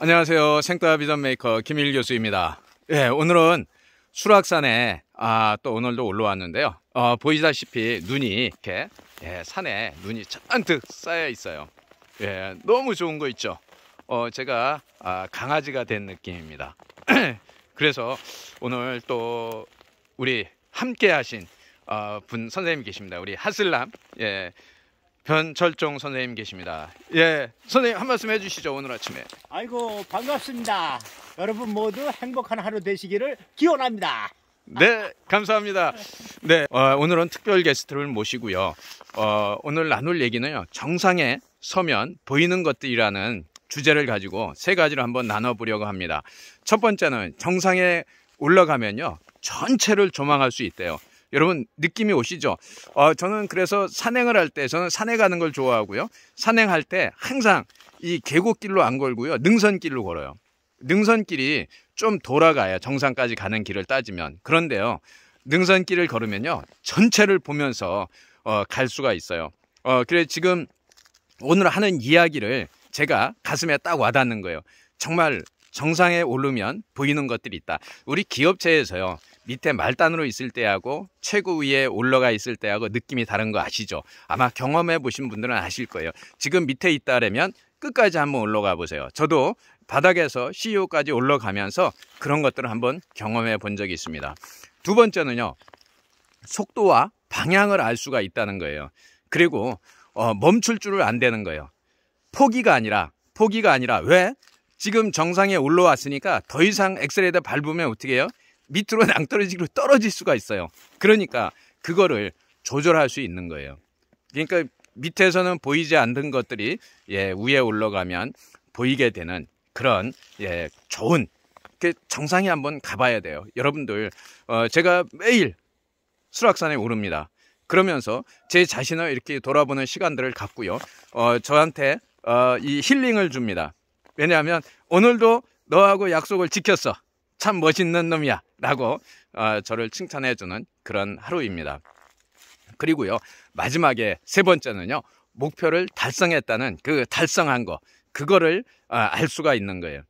안녕하세요. 생과 비전 메이커 김일 교수입니다. 예, 오늘은 수락산에 아, 또 오늘도 올라왔는데요. 어, 보이다시피 눈이 이렇게 예, 산에 눈이 잔뜩 쌓여 있어요. 예, 너무 좋은 거 있죠. 어, 제가 아, 강아지가 된 느낌입니다. 그래서 오늘 또 우리 함께 하신 어, 분 선생님 계십니다. 우리 하슬람 예, 현철종 선생님 계십니다. 예, 선생님 한 말씀 해주시죠 오늘 아침에. 아이고 반갑습니다. 여러분 모두 행복한 하루 되시기를 기원합니다. 네, 감사합니다. 네, 어, 오늘은 특별 게스트를 모시고요. 어, 오늘 나눌 얘기는요. 정상의 서면 보이는 것들이라는 주제를 가지고 세 가지로 한번 나눠보려고 합니다. 첫 번째는 정상에 올라가면요. 전체를 조망할 수 있대요. 여러분 느낌이 오시죠? 어, 저는 그래서 산행을 할 때 저는 산에 가는 걸 좋아하고요. 산행할 때 항상 이 계곡길로 안 걸고요. 능선길로 걸어요. 능선길이 좀 돌아가요. 정상까지 가는 길을 따지면. 그런데요. 능선길을 걸으면요. 전체를 보면서 어, 갈 수가 있어요. 어, 그래 지금 오늘 하는 이야기를 제가 가슴에 딱 와닿는 거예요. 정말 정상에 오르면 보이는 것들이 있다. 우리 기업체에서요. 밑에 말단으로 있을 때하고 최고 위에 올라가 있을 때하고 느낌이 다른 거 아시죠? 아마 경험해 보신 분들은 아실 거예요. 지금 밑에 있다라면 끝까지 한번 올라가 보세요. 저도 바닥에서 CEO까지 올라가면서 그런 것들을 한번 경험해 본 적이 있습니다. 두 번째는요. 속도와 방향을 알 수가 있다는 거예요. 그리고 어, 멈출 줄을 안 되는 거예요. 포기가 아니라 포기가 아니라 왜? 지금 정상에 올라왔으니까 더 이상 엑셀레이터 밟으면 어떻게 해요? 밑으로 낭떠러지로 기 떨어질 수가 있어요. 그러니까 그거를 조절할 수 있는 거예요. 그러니까 밑에서는 보이지 않는 것들이 예, 위에 올라가면 보이게 되는 그런 예, 좋은 정상에 한번 가봐야 돼요. 여러분들 어, 제가 매일 수락산에 오릅니다. 그러면서 제 자신을 이렇게 돌아보는 시간들을 갖고요. 어, 저한테 어, 이 힐링을 줍니다. 왜냐하면 오늘도 너하고 약속을 지켰어. 참 멋있는 놈이야. 라고 어, 저를 칭찬해주는 그런 하루입니다. 그리고요, 마지막에 세 번째는요, 목표를 달성했다는 그 달성한 거, 그거를 어, 알 수가 있는 거예요.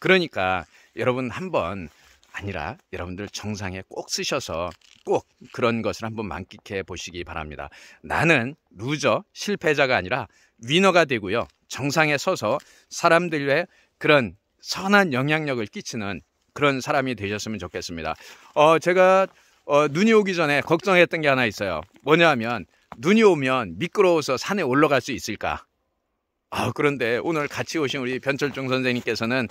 그러니까 여러분 한번 아니라 여러분들 정상에 꼭 쓰셔서 꼭 그런 것을 한번 만끽해 보시기 바랍니다. 나는 루저, 실패자가 아니라 위너가 되고요. 정상에 서서 사람들의 그런 선한 영향력을 끼치는 그런 사람이 되셨으면 좋겠습니다. 어, 제가 어, 눈이 오기 전에 걱정했던 게 하나 있어요. 뭐냐면 눈이 오면 미끄러워서 산에 올라갈 수 있을까? 아, 그런데 오늘 같이 오신 우리 변철종 선생님께서는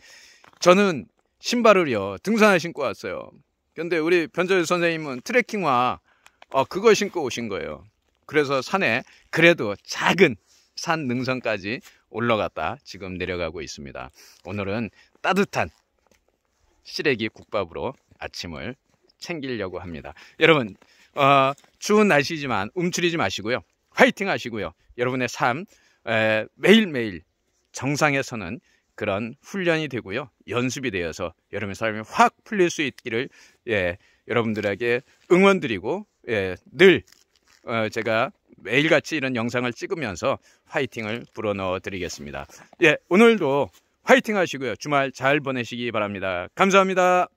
저는 신발을요 등산화 신고 왔어요. 그런데 우리 변철 선생님은 트레킹화 어, 그거 신고 오신 거예요. 그래서 산에 그래도 작은 산 능선까지 올라갔다 지금 내려가고 있습니다. 오늘은 따뜻한 시래기 국밥으로 아침을 챙기려고 합니다. 여러분 어, 추운 날씨지만 움츠리지 마시고요. 화이팅 하시고요. 여러분의 삶 에, 매일매일 정상에서는 그런 훈련이 되고요. 연습이 되어서 여러분의 삶이 확 풀릴 수 있기를 예, 여러분들에게 응원드리고 예, 늘 어, 제가 매일같이 이런 영상을 찍으면서 화이팅을 불어넣어 드리겠습니다. 예, 오늘도 화이팅 하시고요. 주말 잘 보내시기 바랍니다. 감사합니다.